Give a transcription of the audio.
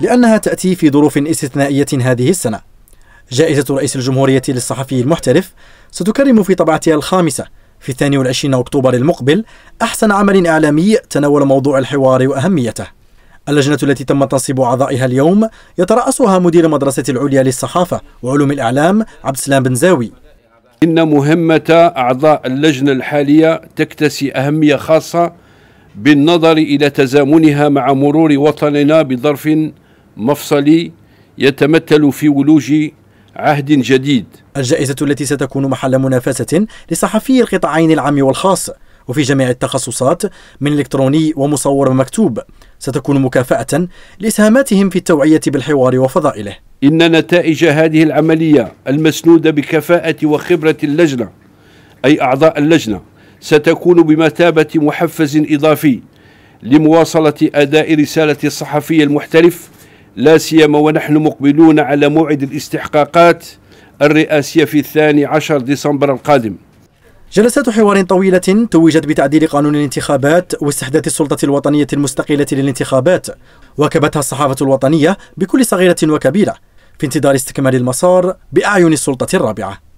لأنها تأتي في ظروف استثنائية هذه السنة جائزة رئيس الجمهورية للصحفي المحترف ستكرم في طبعتها الخامسة في 22 أكتوبر المقبل أحسن عمل إعلامي تناول موضوع الحوار وأهميته اللجنة التي تم تنصيب أعضائها اليوم يترأسها مدير مدرسة العليا للصحافة وعلوم الإعلام عبد السلام بن زاوي إن مهمة أعضاء اللجنة الحالية تكتسي أهمية خاصة بالنظر إلى تزامنها مع مرور وطننا بظرف مفصلي يتمثل في ولوج عهد جديد الجائزة التي ستكون محل منافسة لصحفي القطاعين العام والخاص وفي جميع التخصصات من إلكتروني ومصور ومكتوب ستكون مكافأة لإسهاماتهم في التوعية بالحوار وفضائله إن نتائج هذه العملية المسنودة بكفاءة وخبرة اللجنة أي أعضاء اللجنة ستكون بمثابة محفز إضافي لمواصلة أداء رسالة الصحفي المحترف لا سيما ونحن مقبلون على موعد الاستحقاقات الرئاسية في الثاني عشر ديسمبر القادم جلسات حوار طويلة توجت بتعديل قانون الانتخابات واستحداث السلطة الوطنية المستقلة للانتخابات واكبتها الصحافة الوطنية بكل صغيرة وكبيرة في انتظار استكمال المسار بأعين السلطة الرابعة